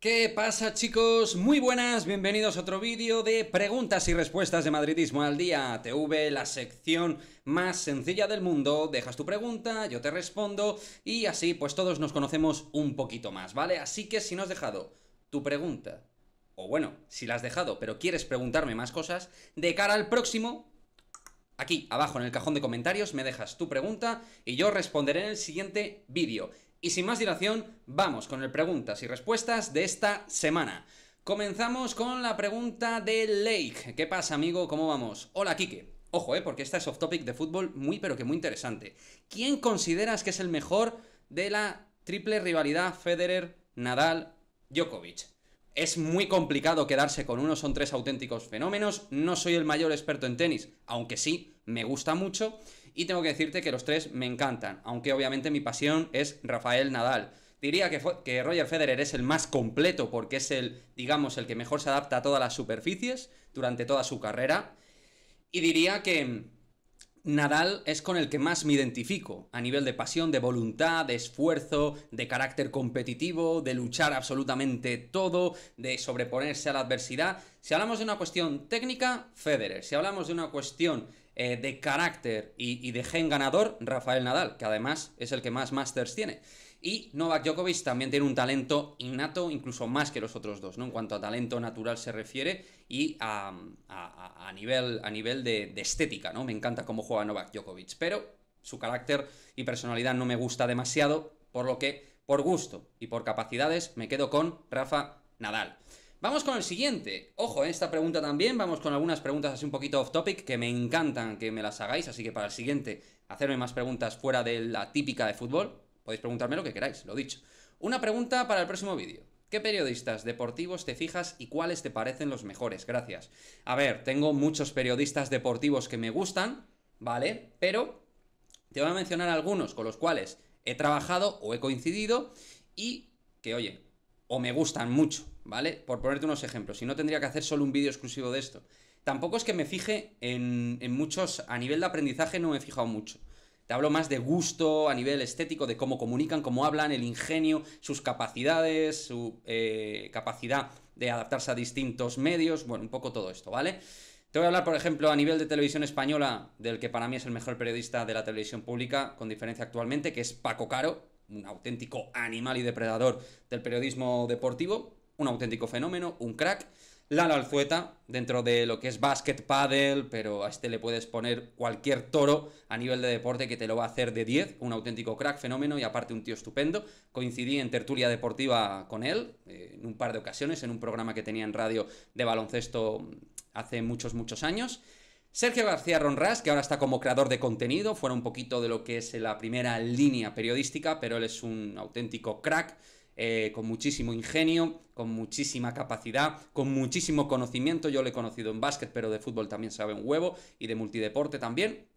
¿Qué pasa chicos? Muy buenas, bienvenidos a otro vídeo de preguntas y respuestas de Madridismo al Día TV, la sección más sencilla del mundo, dejas tu pregunta, yo te respondo y así pues todos nos conocemos un poquito más, ¿vale? Así que si no has dejado tu pregunta, o bueno, si la has dejado pero quieres preguntarme más cosas, de cara al próximo, Aquí, abajo en el cajón de comentarios, me dejas tu pregunta y yo responderé en el siguiente vídeo. Y sin más dilación, vamos con el preguntas y respuestas de esta semana. Comenzamos con la pregunta de Lake. ¿Qué pasa, amigo? ¿Cómo vamos? Hola, Kike. Ojo, eh, porque esta es off topic de fútbol muy pero que muy interesante. ¿Quién consideras que es el mejor de la triple rivalidad Federer, Nadal, Djokovic? Es muy complicado quedarse con uno, son tres auténticos fenómenos. No soy el mayor experto en tenis, aunque sí, me gusta mucho y tengo que decirte que los tres me encantan, aunque obviamente mi pasión es Rafael Nadal. Diría que, Roger Federer es el más completo porque es el, digamos, el que mejor se adapta a todas las superficies durante toda su carrera. Y diría que Nadal es con el que más me identifico a nivel de pasión, de voluntad, de esfuerzo, de carácter competitivo, de luchar absolutamente todo, de sobreponerse a la adversidad. Si hablamos de una cuestión técnica, Federer. Si hablamos de una cuestión eh, de carácter y, de gen ganador, Rafael Nadal, que además es el que más Masters tiene. Y Novak Djokovic también tiene un talento innato, incluso más que los otros dos, ¿no? En cuanto a talento natural se refiere y a, nivel, a nivel de, de, estética, ¿no? Me encanta cómo juega Novak Djokovic, pero su carácter y personalidad no me gusta demasiado, por lo que, por gusto y por capacidades, me quedo con Rafa Nadal. Vamos con el siguiente. Ojo, en eh, esta pregunta también, vamos con algunas preguntas así un poquito off topic que me encantan que me las hagáis, así que para el siguiente, hacerme más preguntas fuera de la típica de fútbol. Podéis preguntarme lo que queráis, lo dicho. Una pregunta para el próximo vídeo. ¿Qué periodistas deportivos te fijas y cuáles te parecen los mejores? Gracias. A ver, tengo muchos periodistas deportivos que me gustan, ¿vale? Pero te voy a mencionar algunos con los cuales he trabajado o he coincidido y que, oye, o me gustan mucho ¿vale? Por ponerte unos ejemplos, si no tendría que hacer solo un vídeo exclusivo de esto. Tampoco es que me fije en, muchos, a nivel de aprendizaje no me he fijado mucho. Te hablo más de gusto, a nivel estético, de cómo comunican, cómo hablan, el ingenio, sus capacidades, su eh, capacidad de adaptarse a distintos medios, bueno, un poco todo esto, ¿vale? Te voy a hablar, por ejemplo, a nivel de televisión española, del que para mí es el mejor periodista de la televisión pública, con diferencia actualmente, que es Paco Caro, un auténtico animal y depredador del periodismo deportivo un auténtico fenómeno, un crack. Lalo Alzueta, dentro de lo que es basket paddle, pero a este le puedes poner cualquier toro a nivel de deporte que te lo va a hacer de 10, un auténtico crack, fenómeno y aparte un tío estupendo. Coincidí en tertulia deportiva con él eh, en un par de ocasiones, en un programa que tenía en radio de baloncesto hace muchos, muchos años. Sergio García Ronras, que ahora está como creador de contenido, fuera un poquito de lo que es la primera línea periodística, pero él es un auténtico crack eh, con muchísimo ingenio, con muchísima capacidad, con muchísimo conocimiento. Yo lo he conocido en básquet, pero de fútbol también sabe un huevo y de multideporte también.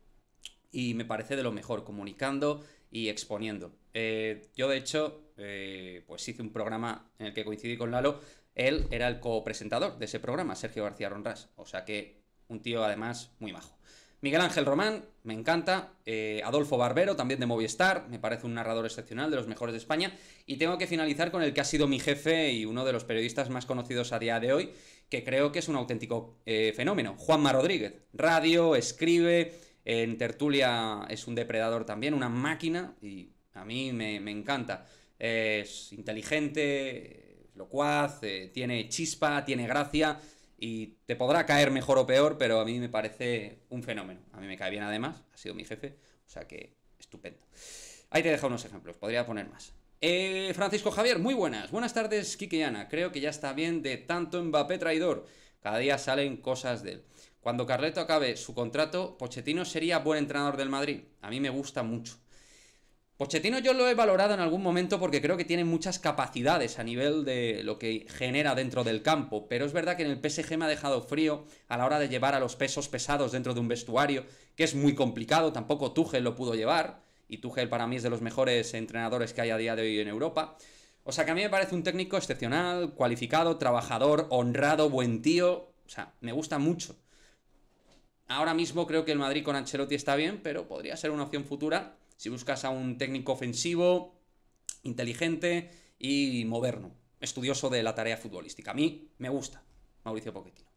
Y me parece de lo mejor, comunicando y exponiendo. Eh, yo, de hecho, eh, pues hice un programa en el que coincidí con Lalo. Él era el copresentador de ese programa, Sergio García Ronras. O sea que un tío, además, muy majo. Miguel Ángel Román, me encanta. Eh, Adolfo Barbero, también de Movistar, me parece un narrador excepcional, de los mejores de España. Y tengo que finalizar con el que ha sido mi jefe y uno de los periodistas más conocidos a día de hoy, que creo que es un auténtico eh, fenómeno. Juanma Rodríguez, radio, escribe, en tertulia es un depredador también, una máquina, y a mí me, encanta. Es inteligente, eh, locuaz, tiene chispa, tiene gracia y te podrá caer mejor o peor, pero a mí me parece un fenómeno. A mí me cae bien además, ha sido mi jefe, o sea que estupendo. Ahí te he dejado unos ejemplos, podría poner más. Eh, Francisco Javier, muy buenas. Buenas tardes, Kike Creo que ya está bien de tanto Mbappé traidor. Cada día salen cosas de él. Cuando Carleto acabe su contrato, Pochettino sería buen entrenador del Madrid. A mí me gusta mucho. Pochettino yo lo he valorado en algún momento porque creo que tiene muchas capacidades a nivel de lo que genera dentro del campo, pero es verdad que en el PSG me ha dejado frío a la hora de llevar a los pesos pesados dentro de un vestuario, que es muy complicado, tampoco Tuchel lo pudo llevar, y Tuchel para mí es de los mejores entrenadores que hay a día de hoy en Europa. O sea que a mí me parece un técnico excepcional, cualificado, trabajador, honrado, buen tío, o sea, me gusta mucho. Ahora mismo creo que el Madrid con Ancelotti está bien, pero podría ser una opción futura si buscas a un técnico ofensivo, inteligente y moderno, estudioso de la tarea futbolística. A mí me gusta Mauricio Pochettino.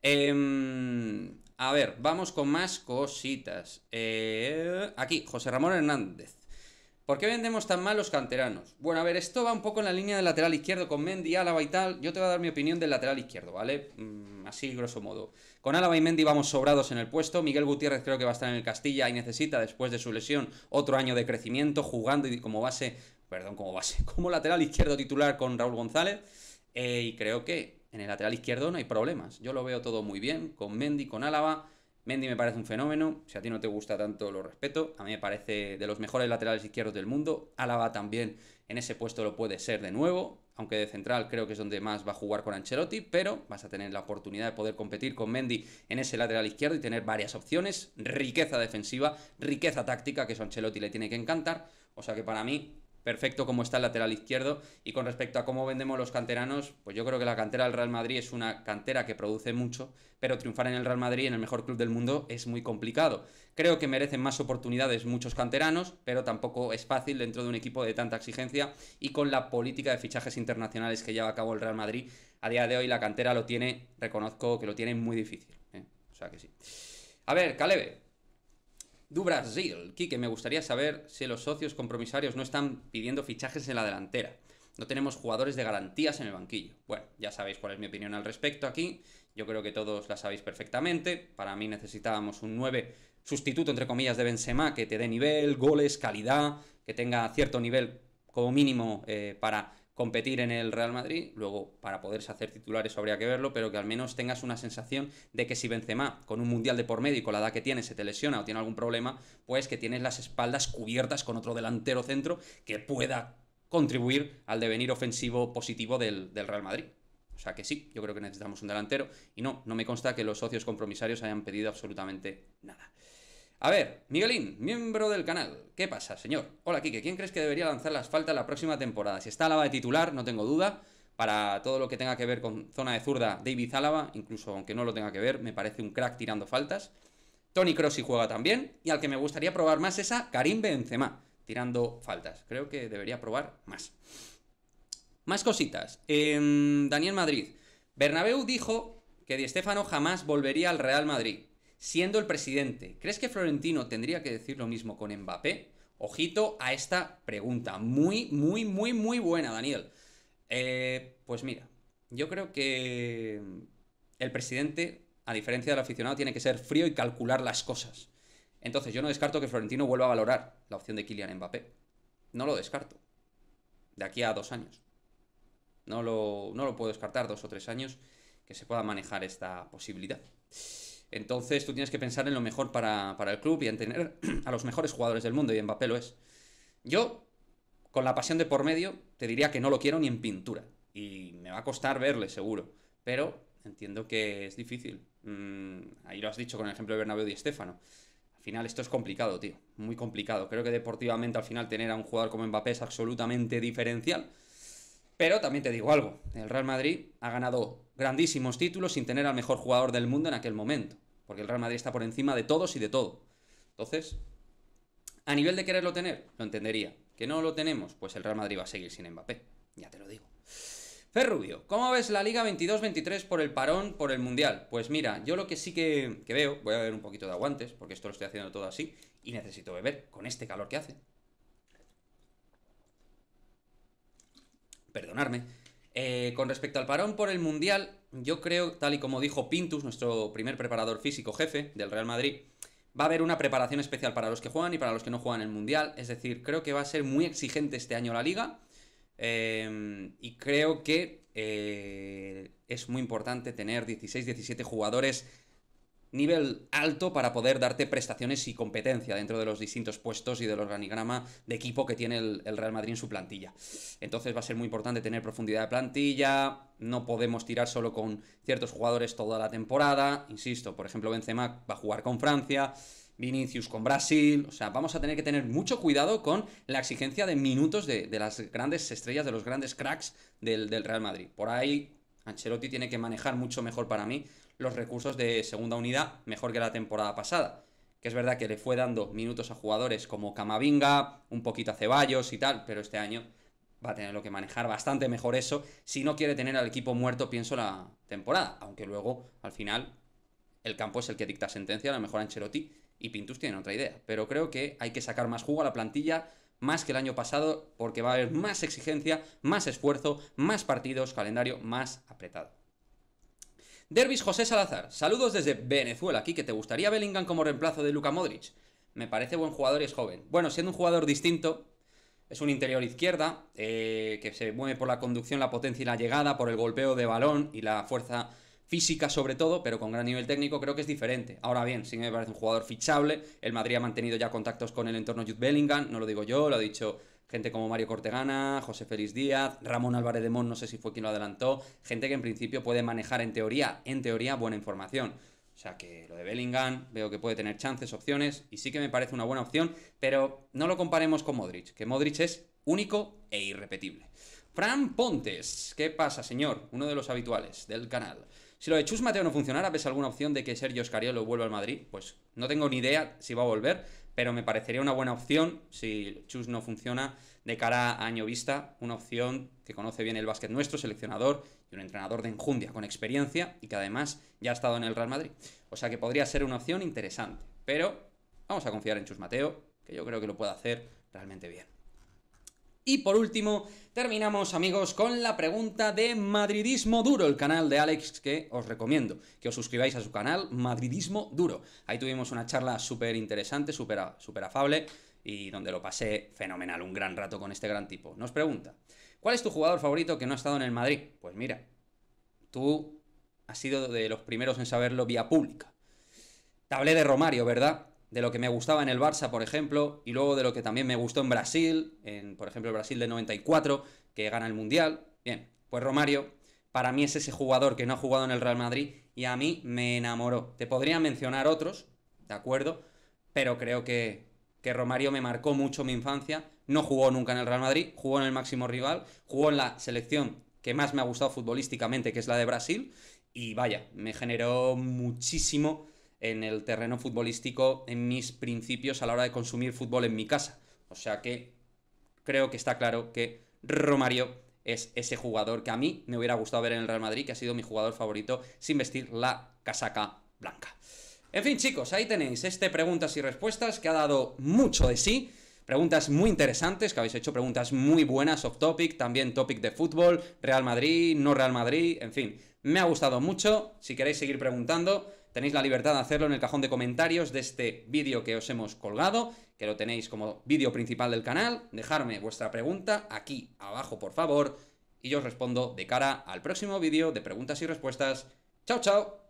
Em, a ver, vamos con más cositas. Eh, aquí, José Ramón Hernández. ¿Por qué vendemos tan mal los canteranos? Bueno, a ver, esto va un poco en la línea del lateral izquierdo con Mendy, Álava y tal. Yo te voy a dar mi opinión del lateral izquierdo, ¿vale? Mm, así, grosso modo. Con Álava y Mendy vamos sobrados en el puesto. Miguel Gutiérrez creo que va a estar en el Castilla y necesita, después de su lesión, otro año de crecimiento, jugando y como base, perdón, como base, como lateral izquierdo titular con Raúl González. Eh, y creo que en el lateral izquierdo no hay problemas. Yo lo veo todo muy bien, con Mendy, con Álava Mendy me parece un fenómeno, si a ti no te gusta tanto lo respeto, a mí me parece de los mejores laterales izquierdos del mundo, Álava también en ese puesto lo puede ser de nuevo, aunque de central creo que es donde más va a jugar con Ancelotti, pero vas a tener la oportunidad de poder competir con Mendy en ese lateral izquierdo y tener varias opciones, riqueza defensiva, riqueza táctica, que eso a Ancelotti le tiene que encantar, o sea que para mí perfecto como está el lateral izquierdo. Y con respecto a cómo vendemos los canteranos, pues yo creo que la cantera del Real Madrid es una cantera que produce mucho, pero triunfar en el Real Madrid, en el mejor club del mundo, es muy complicado. Creo que merecen más oportunidades muchos canteranos, pero tampoco es fácil dentro de un equipo de tanta exigencia y con la política de fichajes internacionales que lleva a cabo el Real Madrid. A día de hoy la cantera lo tiene, reconozco que lo tiene muy difícil. ¿eh? O sea que sí. A ver, Caleb. Du Brasil. que me gustaría saber si los socios compromisarios no están pidiendo fichajes en la delantera. No tenemos jugadores de garantías en el banquillo. Bueno, ya sabéis cuál es mi opinión al respecto aquí. Yo creo que todos la sabéis perfectamente. Para mí necesitábamos un 9 sustituto, entre comillas, de Benzema, que te dé nivel, goles, calidad, que tenga cierto nivel como mínimo eh, para competir en el Real Madrid, luego para poderse hacer titular eso habría que verlo, pero que al menos tengas una sensación de que si Benzema, con un Mundial de por medio y con la edad que tiene, se te lesiona o tiene algún problema, pues que tienes las espaldas cubiertas con otro delantero centro que pueda contribuir al devenir ofensivo positivo del, del Real Madrid. O sea que sí, yo creo que necesitamos un delantero. Y no, no me consta que los socios compromisarios hayan pedido absolutamente nada. A ver, Miguelín, miembro del canal. ¿Qué pasa, señor? Hola, Quique, ¿Quién crees que debería lanzar las faltas la próxima temporada? Si está Álava de titular, no tengo duda. Para todo lo que tenga que ver con zona de zurda, David Álava, incluso aunque no lo tenga que ver, me parece un crack tirando faltas. Tony Crossi juega también. Y al que me gustaría probar más es a Karim Benzema, tirando faltas. Creo que debería probar más. Más cositas. Daniel Madrid. Bernabéu dijo que Di Stéfano jamás volvería al Real Madrid siendo el presidente. ¿Crees que Florentino tendría que decir lo mismo con Mbappé? Ojito a esta pregunta. Muy, muy, muy, muy buena, Daniel. Eh, pues mira, yo creo que el presidente, a diferencia del aficionado, tiene que ser frío y calcular las cosas. Entonces, yo no descarto que Florentino vuelva a valorar la opción de Kylian Mbappé. No lo descarto. De aquí a dos años. No lo, no lo puedo descartar dos o tres años que se pueda manejar esta posibilidad. Entonces tú tienes que pensar en lo mejor para, el club y en tener a los mejores jugadores del mundo, y Mbappé lo es. Yo, con la pasión de por medio, te diría que no lo quiero ni en pintura. Y me va a costar verle, seguro. Pero entiendo que es difícil. Mm, ahí lo has dicho con el ejemplo de Bernabéu y Estefano. Al final esto es complicado, tío. Muy complicado. Creo que deportivamente al final tener a un jugador como Mbappé es absolutamente diferencial. Pero también te digo algo, el Real Madrid ha ganado grandísimos títulos sin tener al mejor jugador del mundo en aquel momento. Porque el Real Madrid está por encima de todos y de todo. Entonces, a nivel de quererlo tener, lo entendería. Que no lo tenemos, pues el Real Madrid va a seguir sin Mbappé. Ya te lo digo. Ferrubio, ¿cómo ves la Liga 22-23 por el parón, por el Mundial? Pues mira, yo lo que sí que, veo, voy a ver un poquito de aguantes, porque esto lo estoy haciendo todo así, y necesito beber con este calor que hace. Perdonarme. Eh, con respecto al parón por el Mundial, yo creo, tal y como dijo Pintus, nuestro primer preparador físico jefe del Real Madrid, va a haber una preparación especial para los que juegan y para los que no juegan el Mundial. Es decir, creo que va a ser muy exigente este año la liga. Eh, y creo que eh, es muy importante tener 16, 17 jugadores nivel alto para poder darte prestaciones y competencia dentro de los distintos puestos y del organigrama de equipo que tiene el, Real Madrid en su plantilla. Entonces va a ser muy importante tener profundidad de plantilla, no podemos tirar solo con ciertos jugadores toda la temporada, insisto, por ejemplo Benzema va a jugar con Francia, Vinicius con Brasil. O sea, vamos a tener que tener mucho cuidado con la exigencia de minutos de, las grandes estrellas, de los grandes cracks del Real Madrid. Por ahí Ancelotti tiene que manejar mucho mejor para mí los recursos de segunda unidad, mejor que la temporada pasada. Que es verdad que le fue dando minutos a jugadores como Camavinga, un poquito a Ceballos y tal, pero este año va a tener que manejar bastante mejor eso si no quiere tener al equipo muerto, pienso, la temporada. Aunque luego, al final, el campo es el que dicta sentencia, a lo mejor Ancelotti y Pintus tienen otra idea. Pero creo que hay que sacar más jugo a la plantilla, más que el año pasado porque va a haber más exigencia, más esfuerzo, más partidos, calendario más apretado. Dervis José Salazar, saludos desde Venezuela, aquí que te gustaría Bellingham como reemplazo de Luka Modric. Me parece buen jugador y es joven. Bueno, siendo un jugador distinto, es un interior izquierda, eh, que se mueve por la conducción, la potencia y la llegada, por el golpeo de balón y la fuerza física sobre todo, pero con gran nivel técnico, creo que es diferente. Ahora bien, sí me parece un jugador fichable, el Madrid ha mantenido ya contactos con el entorno Jude Bellingham, no lo digo yo, lo ha dicho gente como Mario Cortegana, José Félix Díaz, Ramón Álvarez de Mon, no sé si fue quien lo adelantó, gente que en principio puede manejar en teoría, en teoría, buena información. O sea que lo de Bellingham veo que puede tener chances, opciones, y sí que me parece una buena opción, pero no lo comparemos con Modric, que Modric es único e irrepetible. Fran Pontes, ¿qué pasa, señor? Uno de los habituales del canal. Si lo de Chus Mateo no funcionara, ¿ves alguna opción de que Sergio lo vuelva al Madrid? Pues no tengo ni idea si va a volver, pero me parecería una buena opción si Chus no funciona de cara a año vista, una opción que conoce bien el básquet nuestro, seleccionador y un entrenador de enjundia con experiencia y que además ya ha estado en el Real Madrid. O sea que podría ser una opción interesante, pero vamos a confiar en Chus Mateo, que yo creo que lo puede hacer realmente bien. Y por último, terminamos amigos con la pregunta de Madridismo Duro, el canal de Alex que os recomiendo, que os suscribáis a su canal Madridismo Duro. Ahí tuvimos una charla súper interesante, súper afable y donde lo pasé fenomenal, un gran rato con este gran tipo. Nos pregunta, ¿cuál es tu jugador favorito que no ha estado en el Madrid? Pues mira, tú has sido de los primeros en saberlo vía pública. Te hablé de Romario, ¿verdad? de lo que me gustaba en el Barça, por ejemplo, y luego de lo que también me gustó en Brasil, en, por ejemplo, el Brasil de 94, que gana el Mundial. Bien, pues Romario, para mí es ese jugador que no ha jugado en el Real Madrid y a mí me enamoró. Te podría mencionar otros, ¿de acuerdo? Pero creo que, que Romario me marcó mucho mi infancia. No jugó nunca en el Real Madrid, jugó en el máximo rival, jugó en la selección que más me ha gustado futbolísticamente, que es la de Brasil. Y vaya, me generó muchísimo en el terreno futbolístico en mis principios a la hora de consumir fútbol en mi casa. O sea que creo que está claro que Romario es ese jugador que a mí me hubiera gustado ver en el Real Madrid, que ha sido mi jugador favorito sin vestir la casaca blanca. En fin, chicos, ahí tenéis este preguntas y respuestas que ha dado mucho de sí. Preguntas muy interesantes, que habéis hecho preguntas muy buenas off topic, también topic de fútbol, Real Madrid, no Real Madrid, en fin, me ha gustado mucho. Si queréis seguir preguntando, Tenéis la libertad de hacerlo en el cajón de comentarios de este vídeo que os hemos colgado, que lo tenéis como vídeo principal del canal. Dejarme vuestra pregunta aquí abajo, por favor, y yo os respondo de cara al próximo vídeo de preguntas y respuestas. ¡Chao, chao!